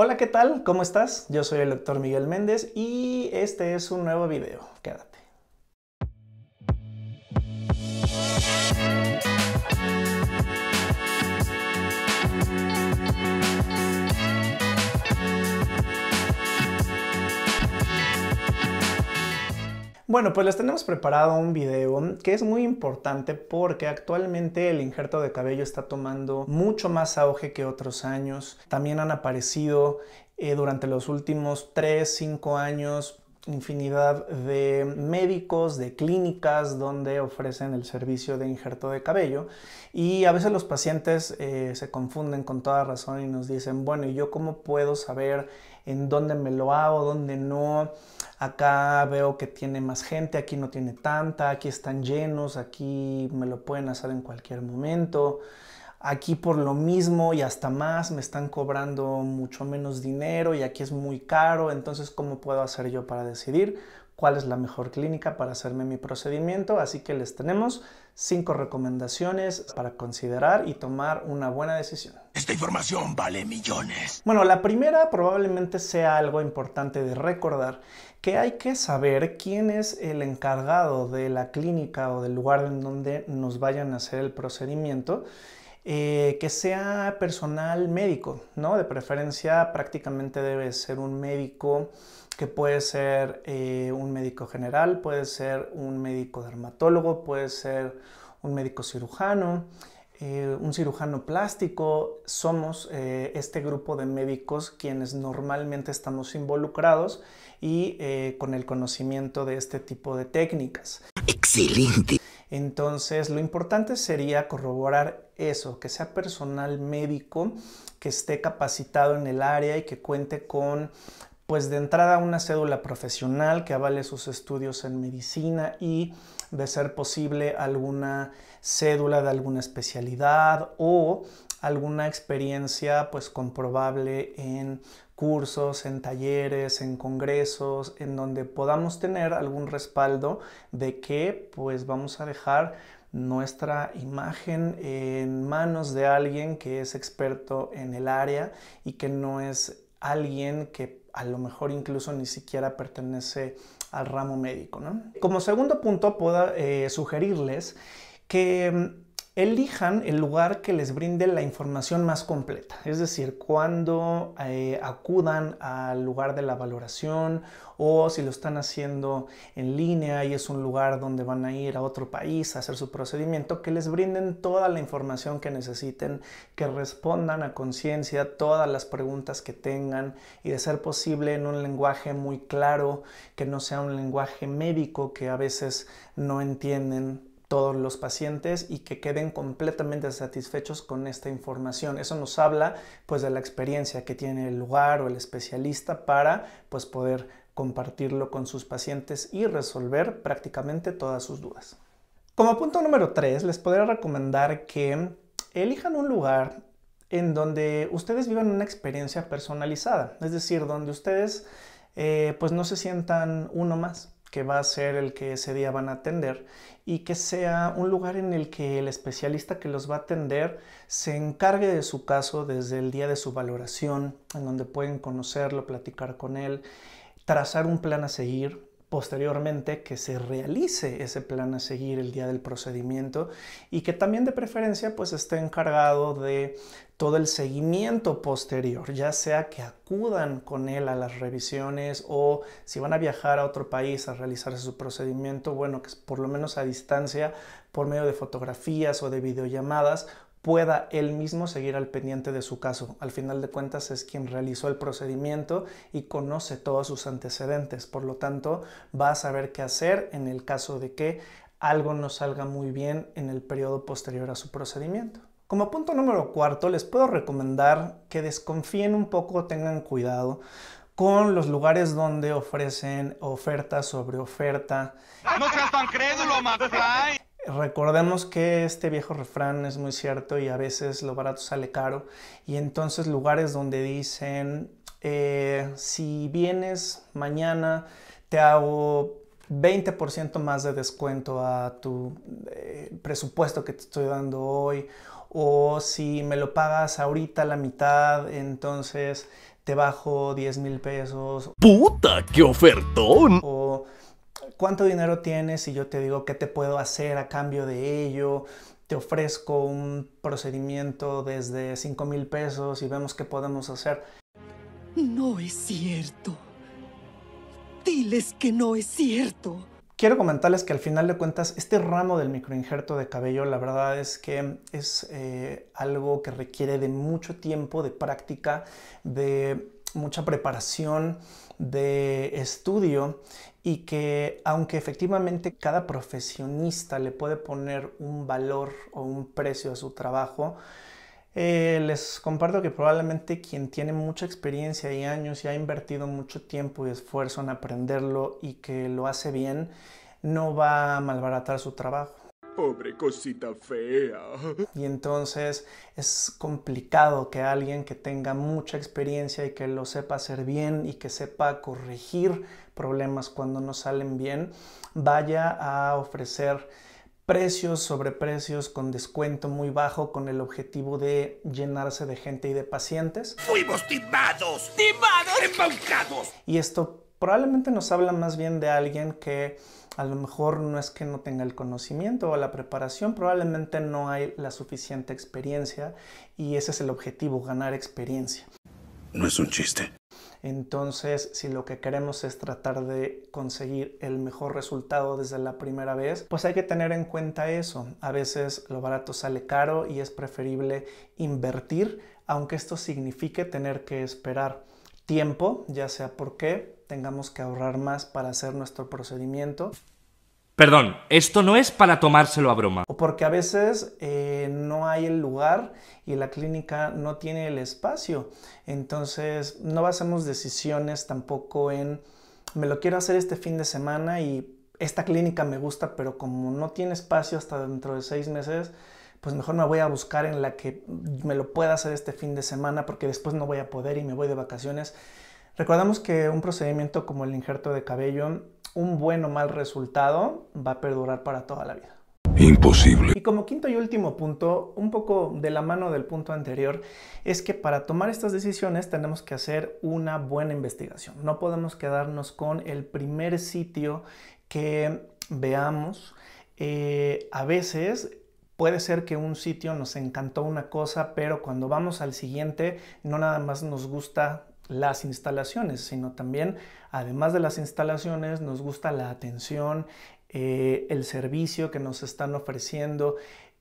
Hola, ¿qué tal? ¿Cómo estás? Yo soy el doctor Miguel Méndez y este es un nuevo video. Quédate. Bueno, pues les tenemos preparado un video que es muy importante porque actualmente el injerto de cabello está tomando mucho más auge que otros años. También han aparecido eh, durante los últimos 3, 5 años infinidad de médicos, de clínicas donde ofrecen el servicio de injerto de cabello y a veces los pacientes eh, se confunden con toda razón y nos dicen, bueno, ¿y yo cómo puedo saber en dónde me lo hago, dónde no? Acá veo que tiene más gente, aquí no tiene tanta, aquí están llenos, aquí me lo pueden hacer en cualquier momento aquí por lo mismo y hasta más me están cobrando mucho menos dinero y aquí es muy caro, entonces ¿cómo puedo hacer yo para decidir cuál es la mejor clínica para hacerme mi procedimiento? Así que les tenemos cinco recomendaciones para considerar y tomar una buena decisión. Esta información vale millones. Bueno, la primera probablemente sea algo importante de recordar, que hay que saber quién es el encargado de la clínica o del lugar en donde nos vayan a hacer el procedimiento eh, que sea personal médico, ¿no? De preferencia prácticamente debe ser un médico que puede ser eh, un médico general, puede ser un médico dermatólogo, puede ser un médico cirujano, eh, un cirujano plástico. Somos este grupo de médicos quienes normalmente estamos involucrados y con el conocimiento de este tipo de técnicas. Excelente. Entonces, lo importante sería corroborar eso, que sea personal médico, que esté capacitado en el área y que cuente con pues de entrada una cédula profesional que avale sus estudios en medicina y de ser posible alguna cédula de alguna especialidad o alguna experiencia pues comprobable en cursos, en talleres, en congresos, en donde podamos tener algún respaldo de que pues vamos a dejar nuestra imagen en manos de alguien que es experto en el área y que no es alguien que a lo mejor incluso ni siquiera pertenece al ramo médico. Como segundo punto, puedo eh, sugerirles que mm, elijan el lugar que les brinde la información más completa. Es decir, cuando eh, acudan al lugar de la valoración o si lo están haciendo en línea y es un lugar donde van a ir a otro país a hacer su procedimiento, que les brinden toda la información que necesiten, que respondan a conciencia todas las preguntas que tengan y de ser posible en un lenguaje muy claro, que no sea un lenguaje médico que a veces no entienden todos los pacientes y que queden completamente satisfechos con esta información. Eso nos habla pues de la experiencia que tiene el lugar o el especialista para pues poder compartirlo con sus pacientes y resolver prácticamente todas sus dudas. Como punto número 3, les podría recomendar que elijan un lugar en donde ustedes vivan una experiencia personalizada, es decir, donde ustedes eh, pues no se sientan uno más, que va a ser el que ese día van a atender y que sea un lugar en el que el especialista que los va a atender se encargue de su caso desde el día de su valoración, en donde pueden conocerlo, platicar con él, trazar un plan a seguir, posteriormente que se realice ese plan a seguir el día del procedimiento y que también de preferencia pues esté encargado de todo el seguimiento posterior, ya sea que acudan con él a las revisiones o si van a viajar a otro país a realizar su procedimiento, bueno, que por lo menos a distancia, por medio de fotografías o de videollamadas, pueda él mismo seguir al pendiente de su caso. Al final de cuentas es quien realizó el procedimiento y conoce todos sus antecedentes, por lo tanto va a saber qué hacer en el caso de que algo no salga muy bien en el periodo posterior a su procedimiento. Como punto número cuarto, les puedo recomendar que desconfíen un poco, tengan cuidado con los lugares donde ofrecen oferta sobre oferta. No seas tan crédulo, recordemos que este viejo refrán es muy cierto y a veces lo barato sale caro y entonces lugares donde dicen eh, si vienes mañana te hago 20% más de descuento a tu eh, presupuesto que te estoy dando hoy o si me lo pagas ahorita la mitad entonces te bajo 10 mil pesos. ¡Puta! ¡Qué ofertón! cuánto dinero tienes y yo te digo qué te puedo hacer a cambio de ello, te ofrezco un procedimiento desde 5 mil pesos y vemos qué podemos hacer. No es cierto. Diles que no es cierto. Quiero comentarles que al final de cuentas este ramo del microinjerto de cabello la verdad es que es eh, algo que requiere de mucho tiempo, de práctica, de mucha preparación de estudio y que aunque efectivamente cada profesionista le puede poner un valor o un precio a su trabajo, eh, les comparto que probablemente quien tiene mucha experiencia y años y ha invertido mucho tiempo y esfuerzo en aprenderlo y que lo hace bien, no va a malbaratar su trabajo pobre cosita fea. Y entonces es complicado que alguien que tenga mucha experiencia y que lo sepa hacer bien y que sepa corregir problemas cuando no salen bien, vaya a ofrecer precios sobre precios con descuento muy bajo con el objetivo de llenarse de gente y de pacientes. Fuimos timados, timados, embaucados. Y esto probablemente nos habla más bien de alguien que a lo mejor no es que no tenga el conocimiento o la preparación, probablemente no hay la suficiente experiencia y ese es el objetivo, ganar experiencia. No es un chiste. Entonces, si lo que queremos es tratar de conseguir el mejor resultado desde la primera vez, pues hay que tener en cuenta eso. A veces lo barato sale caro y es preferible invertir, aunque esto signifique tener que esperar tiempo, ya sea porque tengamos que ahorrar más para hacer nuestro procedimiento. Perdón, esto no es para tomárselo a broma. O porque a veces eh, no hay el lugar y la clínica no tiene el espacio. Entonces no hacemos decisiones tampoco en me lo quiero hacer este fin de semana y esta clínica me gusta, pero como no tiene espacio hasta dentro de seis meses, pues mejor me voy a buscar en la que me lo pueda hacer este fin de semana porque después no voy a poder y me voy de vacaciones. Recordamos que un procedimiento como el injerto de cabello, un buen o mal resultado va a perdurar para toda la vida. Imposible. Y como quinto y último punto, un poco de la mano del punto anterior, es que para tomar estas decisiones tenemos que hacer una buena investigación. No podemos quedarnos con el primer sitio que veamos. Eh, a veces Puede ser que un sitio nos encantó una cosa, pero cuando vamos al siguiente no nada más nos gusta las instalaciones, sino también, además de las instalaciones, nos gusta la atención, eh, el servicio que nos están ofreciendo,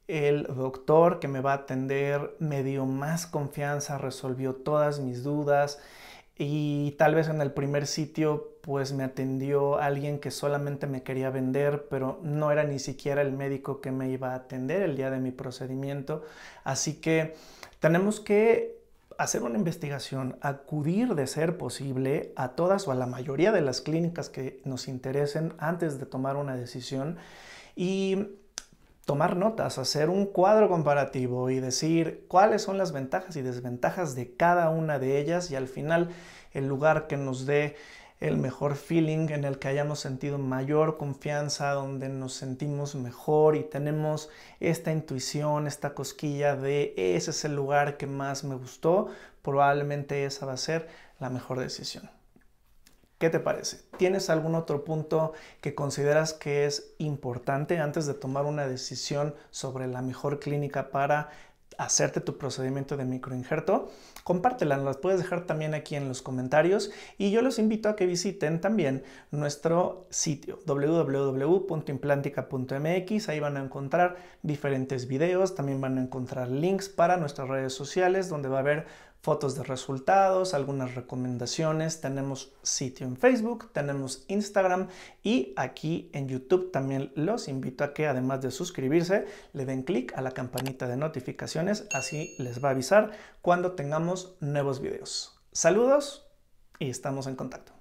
el doctor que me va a atender me dio más confianza, resolvió todas mis dudas y tal vez en el primer sitio pues me atendió alguien que solamente me quería vender, pero no era ni siquiera el médico que me iba a atender el día de mi procedimiento. Así que tenemos que hacer una investigación, acudir de ser posible a todas o a la mayoría de las clínicas que nos interesen antes de tomar una decisión y tomar notas, hacer un cuadro comparativo y decir cuáles son las ventajas y desventajas de cada una de ellas y al final el lugar que nos dé el mejor feeling en el que hayamos sentido mayor confianza, donde nos sentimos mejor y tenemos esta intuición, esta cosquilla de ese es el lugar que más me gustó, probablemente esa va a ser la mejor decisión. ¿Qué te parece? ¿Tienes algún otro punto que consideras que es importante antes de tomar una decisión sobre la mejor clínica para hacerte tu procedimiento de microinjerto, compártelas, las puedes dejar también aquí en los comentarios y yo los invito a que visiten también nuestro sitio www.implantica.mx, ahí van a encontrar diferentes videos, también van a encontrar links para nuestras redes sociales donde va a haber fotos de resultados, algunas recomendaciones, tenemos sitio en Facebook, tenemos Instagram y aquí en YouTube también los invito a que además de suscribirse, le den clic a la campanita de notificaciones, así les va a avisar cuando tengamos nuevos videos. Saludos y estamos en contacto.